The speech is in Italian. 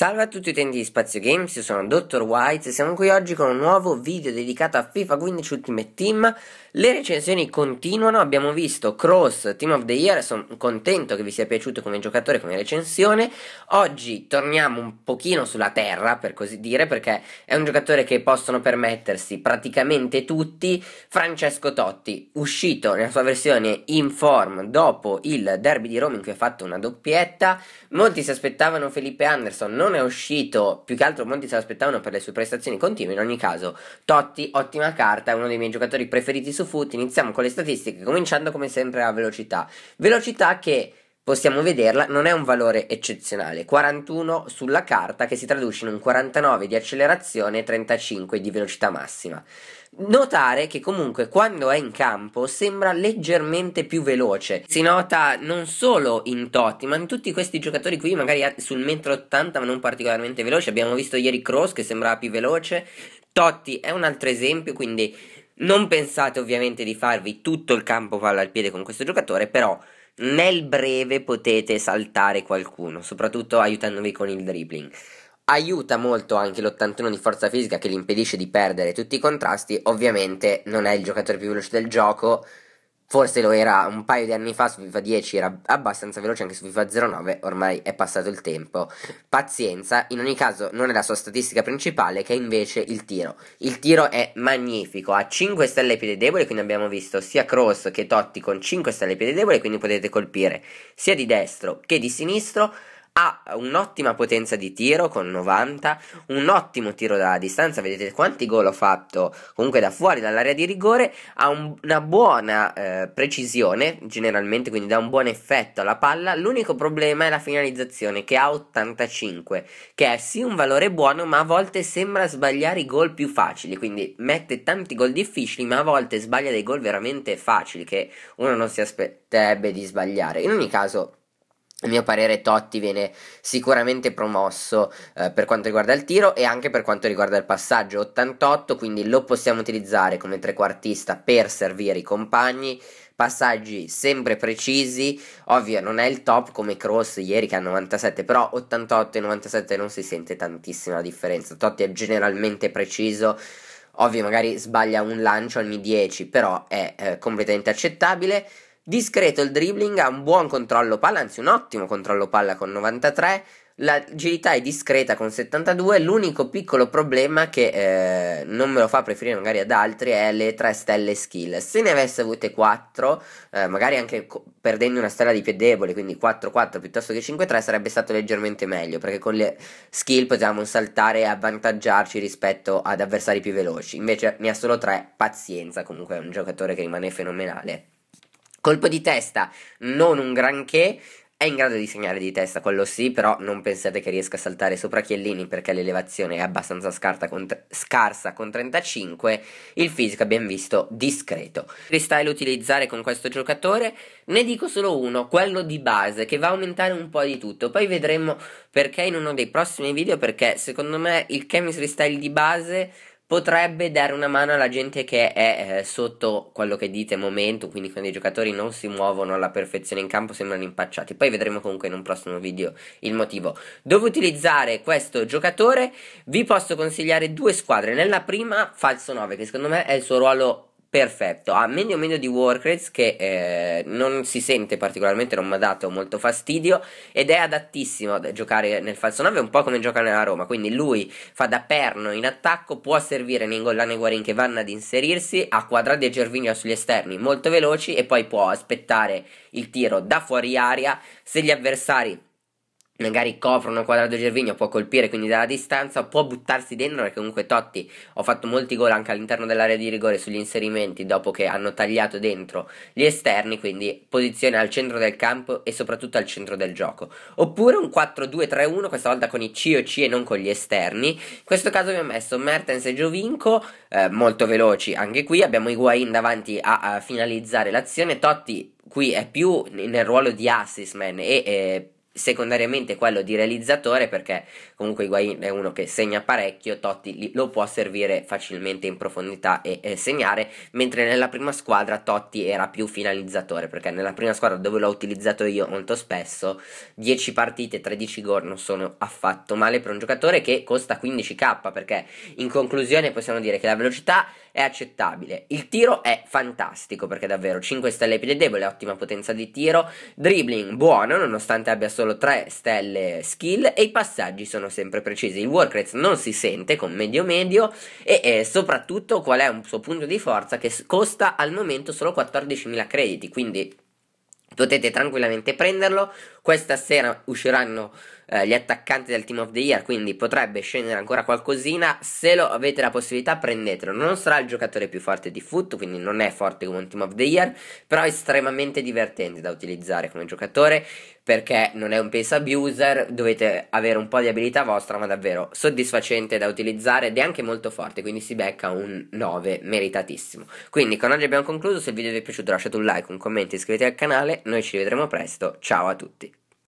Salve a tutti utenti di Spazio Games, io sono Dr. White e siamo qui oggi con un nuovo video dedicato a FIFA 15 Ultimate Team. Le recensioni continuano, abbiamo visto Cross, Team of the Year, sono contento che vi sia piaciuto come giocatore, come recensione. Oggi torniamo un pochino sulla terra, per così dire, perché è un giocatore che possono permettersi praticamente tutti, Francesco Totti, uscito nella sua versione in form dopo il derby di Roma in cui ha fatto una doppietta. Molti si aspettavano Felipe Anderson, non non è uscito, più che altro molti se l'aspettavano per le sue prestazioni continue, in ogni caso Totti, ottima carta, è uno dei miei giocatori preferiti su foot, iniziamo con le statistiche, cominciando come sempre a velocità, velocità che possiamo vederla, non è un valore eccezionale, 41 sulla carta che si traduce in un 49 di accelerazione e 35 di velocità massima. Notare che comunque quando è in campo sembra leggermente più veloce, si nota non solo in Totti ma in tutti questi giocatori qui magari sul metro 80 ma non particolarmente veloce, abbiamo visto ieri Cross che sembrava più veloce, Totti è un altro esempio quindi non pensate ovviamente di farvi tutto il campo palla al piede con questo giocatore però nel breve potete saltare qualcuno, soprattutto aiutandovi con il dribbling. Aiuta molto anche l'81 di forza fisica che gli impedisce di perdere tutti i contrasti, ovviamente non è il giocatore più veloce del gioco, forse lo era un paio di anni fa su FIFA 10, era abbastanza veloce anche su FIFA 09, ormai è passato il tempo. Pazienza, in ogni caso non è la sua statistica principale che è invece il tiro. Il tiro è magnifico, ha 5 stelle piede debole, quindi abbiamo visto sia Cross che Totti con 5 stelle piede debole, quindi potete colpire sia di destro che di sinistro ha un'ottima potenza di tiro con 90, un ottimo tiro dalla distanza, vedete quanti gol ho fatto comunque da fuori dall'area di rigore, ha un, una buona eh, precisione generalmente, quindi dà un buon effetto alla palla, l'unico problema è la finalizzazione che ha 85, che è sì un valore buono ma a volte sembra sbagliare i gol più facili, quindi mette tanti gol difficili ma a volte sbaglia dei gol veramente facili che uno non si aspetterebbe di sbagliare. In ogni caso a mio parere Totti viene sicuramente promosso eh, per quanto riguarda il tiro e anche per quanto riguarda il passaggio 88, quindi lo possiamo utilizzare come trequartista per servire i compagni, passaggi sempre precisi, ovvio non è il top come Cross ieri che ha 97, però 88 e 97 non si sente tantissima la differenza, Totti è generalmente preciso, ovvio magari sbaglia un lancio al Mi 10, però è eh, completamente accettabile. Discreto il dribbling, ha un buon controllo palla, anzi un ottimo controllo palla con 93. L'agilità è discreta con 72. L'unico piccolo problema che eh, non me lo fa preferire magari ad altri è le 3 stelle skill. Se ne avesse avute 4, eh, magari anche co- perdendo una stella di più debole, quindi 4-4 piuttosto che 5-3, sarebbe stato leggermente meglio perché con le skill potevamo saltare e avvantaggiarci rispetto ad avversari più veloci. Invece ne ha solo 3. Pazienza, comunque è un giocatore che rimane fenomenale. Colpo di testa, non un granché, è in grado di segnare di testa, quello sì, però non pensate che riesca a saltare sopra Chiellini perché l'elevazione è abbastanza con t- scarsa con 35, il fisico abbiamo visto discreto. Che style utilizzare con questo giocatore? Ne dico solo uno, quello di base, che va a aumentare un po' di tutto, poi vedremo perché in uno dei prossimi video, perché secondo me il chemistry style di base potrebbe dare una mano alla gente che è eh, sotto quello che dite momento, quindi quando i giocatori non si muovono alla perfezione in campo sembrano impacciati. Poi vedremo comunque in un prossimo video il motivo. Dove utilizzare questo giocatore? Vi posso consigliare due squadre. Nella prima falso 9 che secondo me è il suo ruolo Perfetto, ha meno o meno di Warcraft che eh, non si sente particolarmente, non mi ha dato molto fastidio ed è adattissimo a giocare nel falso 9, un po' come gioca nella Roma, quindi lui fa da perno in attacco, può servire Ningolan e Guarin che vanno ad inserirsi, a Quadradi e Gervinio sugli esterni molto veloci e poi può aspettare il tiro da fuori aria se gli avversari magari copre una quadrato di Gervigno, può colpire quindi dalla distanza, può buttarsi dentro perché comunque Totti ha fatto molti gol anche all'interno dell'area di rigore sugli inserimenti dopo che hanno tagliato dentro gli esterni, quindi posizione al centro del campo e soprattutto al centro del gioco. Oppure un 4-2-3-1, questa volta con i COC e non con gli esterni. In questo caso abbiamo messo Mertens e Giovinco, eh, molto veloci anche qui, abbiamo Higuain davanti a, a finalizzare l'azione, Totti qui è più nel ruolo di assist man e... Eh, secondariamente quello di realizzatore perché comunque Higuain è uno che segna parecchio, Totti lo può servire facilmente in profondità e, e, segnare, mentre nella prima squadra Totti era più finalizzatore perché nella prima squadra dove l'ho utilizzato io molto spesso 10 partite, 13 gol non sono affatto male per un giocatore che costa 15k perché in conclusione possiamo dire che la velocità è accettabile, il tiro è fantastico perché davvero 5 stelle piede debole, ottima potenza di tiro, dribbling buono nonostante abbia solo solo 3 stelle skill e i passaggi sono sempre precisi. Il work rate non si sente con medio medio e eh, soprattutto qual è un suo punto di forza che costa al momento solo 14.000 crediti, quindi potete tranquillamente prenderlo. Questa sera usciranno eh, gli attaccanti del Team of the Year, quindi potrebbe scendere ancora qualcosina. Se lo avete la possibilità, prendetelo. Non sarà il giocatore più forte di foot, quindi non è forte come un Team of the Year, però è estremamente divertente da utilizzare come giocatore perché non è un pace abuser, dovete avere un po' di abilità vostra, ma davvero soddisfacente da utilizzare ed è anche molto forte, quindi si becca un 9 meritatissimo. Quindi con oggi abbiamo concluso, se il video vi è piaciuto lasciate un like, un commento, iscrivetevi al canale, noi ci vedremo presto, ciao a tutti.